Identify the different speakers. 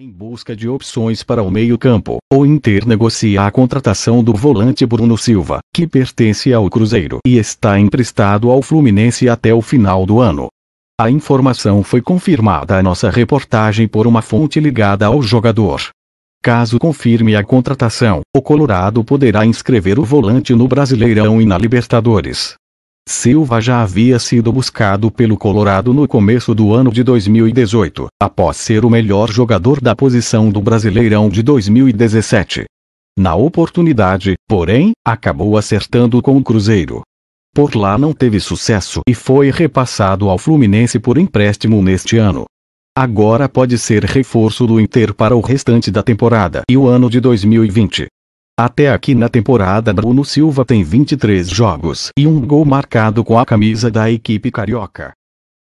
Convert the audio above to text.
Speaker 1: em busca de opções para o meio-campo. O Inter negocia a contratação do volante Bruno Silva, que pertence ao Cruzeiro e está emprestado ao Fluminense até o final do ano. A informação foi confirmada à nossa reportagem por uma fonte ligada ao jogador. Caso confirme a contratação, o Colorado poderá inscrever o volante no Brasileirão e na Libertadores. Silva já havia sido buscado pelo Colorado no começo do ano de 2018, após ser o melhor jogador da posição do Brasileirão de 2017. Na oportunidade, porém, acabou acertando com o Cruzeiro. Por lá não teve sucesso e foi repassado ao Fluminense por empréstimo neste ano. Agora pode ser reforço do Inter para o restante da temporada e o ano de 2020. Até aqui na temporada Bruno Silva tem 23 jogos e um gol marcado com a camisa da equipe carioca.